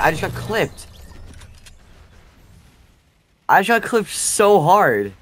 I just got clipped. I just got clipped so hard.